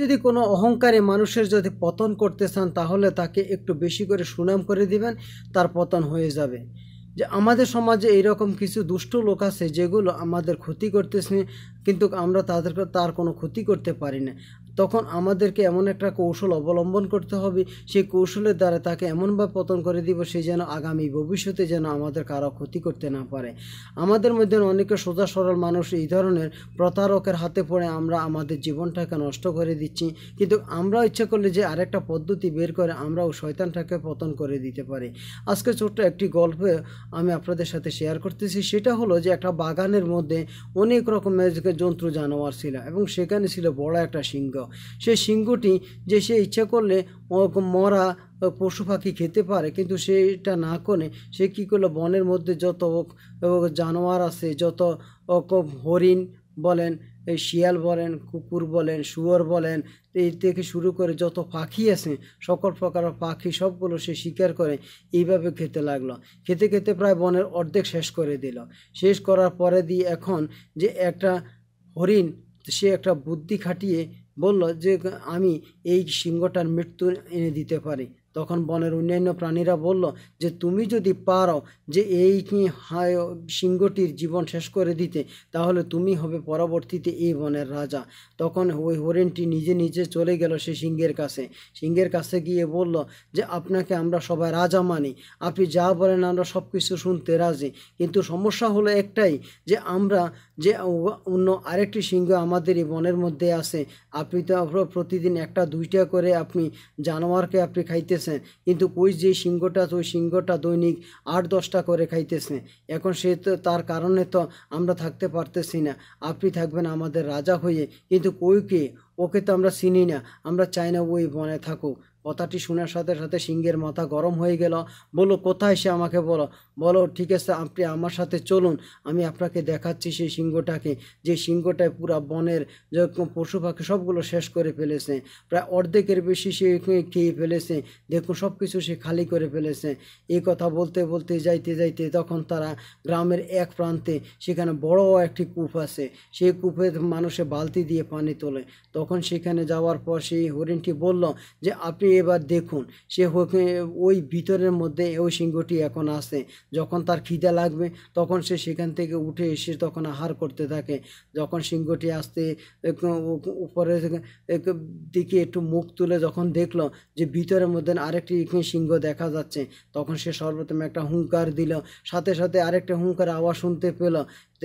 যদি কোনো অহংকারী মানুষের যদি পতন করতে চান তাহলে তাকে একটু বেশি করে সুনাম করে দিবেন তার পতন হয়ে যাবে যে আমাদের সমাজে এইরকম কিছু দুষ্ট লোক আছে যেগুলো আমাদের ক্ষতি করতেছে কিন্তু আমরা তাদের তার কোনো ক্ষতি করতে পারি না তখন আমাদেরকে এমন একটা কৌশল অবলম্বন করতে হবে সেই কৌশলের দ্বারা তাকে এমনভাবে পতন করে দিব সে যেন আগামী ভবিষ্যতে যেন আমাদের কারো ক্ষতি করতে না পারে আমাদের মধ্যে অনেকে সোজা সরল মানুষ এই ধরনের প্রতারকের হাতে পড়ে আমরা আমাদের জীবনটাকে নষ্ট করে দিচ্ছি কিন্তু আমরা ইচ্ছা করলে যে আরেকটা পদ্ধতি বের করে আমরাও শয়তানটাকে পতন করে দিতে পারি আজকে ছোট্ট একটি গল্পে আমি আপনাদের সাথে শেয়ার করতেছি সেটা হলো যে একটা বাগানের মধ্যে অনেক রকমের জন্তু জানোয়ার ছিল এবং সেখানে ছিল বড় একটা সিংহ সেই সিংহটি যে সে ইচ্ছা করলে মরা পশু পাখি খেতে পারে কিন্তু সেটা না করে সে কী করলো বনের মধ্যে যত জানোয়ার আছে যত হরিণ বলেন এই শিয়াল বলেন কুকুর বলেন শুয়োর বলেন এই থেকে শুরু করে যত পাখি আছে সকল প্রকার পাখি সবগুলো সে শিকার করে এইভাবে খেতে লাগলো খেতে খেতে প্রায় বনের অর্ধেক শেষ করে দিল শেষ করার পরে দিয়ে এখন যে একটা হরিণ সে একটা বুদ্ধি খাটিয়ে বলল যে আমি এই সিংহটার মৃত্যু এনে দিতে পারি তখন বনের অন্যান্য প্রাণীরা বলল যে তুমি যদি পারো যে এই সিংহটির জীবন শেষ করে দিতে তাহলে তুমি হবে পরবর্তীতে এই বনের রাজা তখন ওই হরেনটি নিজে নিজে চলে গেল সে সিংহের কাছে সিংহের কাছে গিয়ে বলল যে আপনাকে আমরা সবাই রাজা মানি আপনি যা বলেন আমরা সব কিছু শুনতে রাজি কিন্তু সমস্যা হলো একটাই যে আমরা যে অন্য আরেকটি সিংহ আমাদের এই বনের মধ্যে আছে আপনি তো প্রতিদিন একটা দুইটা করে আপনি জানোয়ারকে আপনি খাইতে খাইতেছে কিন্তু কই যে সিংহটা তো সিংহটা দৈনিক আট দশটা করে খাইতেছে এখন সে তো তার কারণে তো আমরা থাকতে পারতেছি না আপনি থাকবেন আমাদের রাজা হয়ে কিন্তু কইকে ওকে তো আমরা চিনি না আমরা চাই না ওই বনে থাকুক কথাটি শোনার সাথে সাথে সিংহের মাথা গরম হয়ে গেল বলো কোথায় সে আমাকে বলো বলো ঠিক আছে আপনি আমার সাথে চলুন আমি আপনাকে দেখাচ্ছি সেই সিংহটাকে যে সিংহটায় পুরা বনের যেরকম পশু পাখি সবগুলো শেষ করে ফেলেছে প্রায় অর্ধেকের বেশি সে খেয়ে ফেলেছে দেখুন সব কিছু সে খালি করে ফেলেছে এই কথা বলতে বলতে যাইতে যাইতে তখন তারা গ্রামের এক প্রান্তে সেখানে বড় একটি কূপ আছে সেই কূপে মানুষে বালতি দিয়ে পানি তোলে তখন সেখানে যাওয়ার পর সেই হরিণটি বলল যে আপনি এবার দেখুন সে ওই ভিতরের মধ্যে ওই সিংহটি এখন আসে যখন তার খিদে লাগবে তখন সে সেখান থেকে উঠে এসে তখন আহার করতে থাকে যখন সিংহটি আসতে উপরে দিকে একটু মুখ তুলে যখন দেখলো যে ভিতরের মধ্যে আরেকটি সিংহ দেখা যাচ্ছে তখন সে সর্বপ্রথমে একটা হুঙ্কার দিল সাথে সাথে আরেকটা হুঙ্কার আওয়াজ শুনতে পেল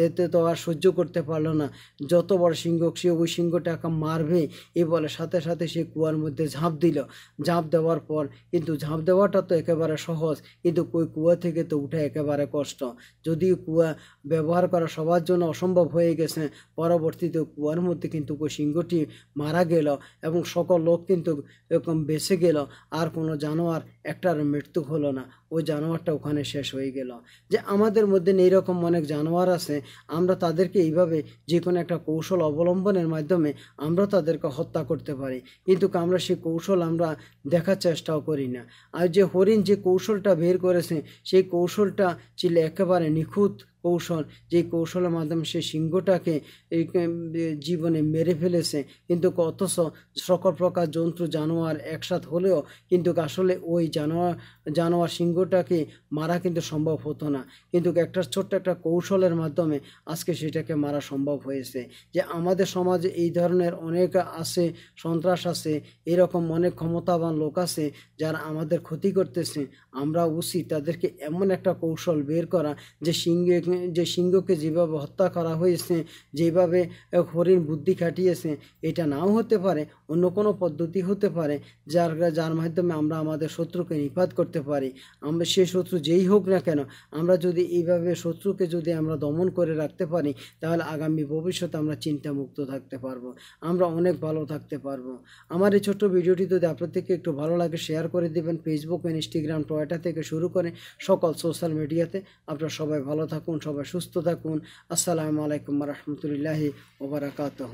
এতে তো আর সহ্য করতে পারলো না যত বড় সিংহ সে ওই সিংহটাকে মারবে এ বলে সাথে সাথে সে কুয়ার মধ্যে ঝাঁপ দিল ঝাঁপ দেওয়ার পর কিন্তু ঝাঁপ দেওয়াটা তো একেবারে সহজ কিন্তু ওই কুয়া থেকে তো উঠে একেবারে কষ্ট যদি কুয়া ব্যবহার করা সবার জন্য অসম্ভব হয়ে গেছে পরবর্তীতে কুয়ার মধ্যে কিন্তু ওই সিংহটি মারা গেল এবং সকল লোক কিন্তু এরকম বেঁচে গেল আর কোনো জানোয়ার একটার মৃত্যু হলো না ওই জানোয়ারটা ওখানে শেষ হয়ে গেল যে আমাদের মধ্যে এইরকম অনেক জানোয়ার আছে আমরা তাদেরকে এইভাবে যে কোনো একটা কৌশল অবলম্বনের মাধ্যমে আমরা তাদেরকে হত্যা করতে পারি কিন্তু আমরা সেই কৌশল আমরা দেখার চেষ্টাও করি না আর যে হরিণ যে কৌশলটা বের করেছে সেই কৌশলটা ছিল একেবারে নিখুঁত কৌশল যে কৌশলের মাধ্যমে সে সিংহটাকে জীবনে মেরে ফেলেছে কিন্তু অথচ সকল প্রকার জন্তু জানোয়ার একসাথ হলেও কিন্তু আসলে ওই জানোয়ার জানোয়ার সিংহটাকে মারা কিন্তু সম্ভব হতো না কিন্তু একটা ছোট্ট একটা কৌশলের মাধ্যমে আজকে সেটাকে মারা সম্ভব হয়েছে যে আমাদের সমাজে এই ধরনের অনেক আছে সন্ত্রাস আছে এরকম অনেক ক্ষমতাবান লোক আছে যারা আমাদের ক্ষতি করতেছে আমরা উচিত তাদেরকে এমন একটা কৌশল বের করা যে সিংহ যে সিংহকে যেভাবে হত্যা করা হয়েছে যেভাবে হরিণ বুদ্ধি খাটিয়েছে এটা নাও হতে পারে অন্য কোনো পদ্ধতি হতে পারে যার যার মাধ্যমে আমরা আমাদের শত্রুকে নিপাত করতে পারি আমরা সে শত্রু যেই হোক না কেন আমরা যদি এইভাবে শত্রুকে যদি আমরা দমন করে রাখতে পারি তাহলে আগামী ভবিষ্যতে আমরা চিন্তামুক্ত থাকতে পারবো আমরা অনেক ভালো থাকতে পারবো আমার এই ছোট্ট ভিডিওটি যদি আপনাদেরকে থেকে একটু ভালো লাগে শেয়ার করে দেবেন ফেসবুক ইনস্টাগ্রাম টয়টা থেকে শুরু করে সকল সোশ্যাল মিডিয়াতে আপনারা সবাই ভালো থাকুন থাকুন সবাই সুস্থ থাকুন আসসালামু আলাইকুম রহমতুলিল্লাহি ওবরাকাতহ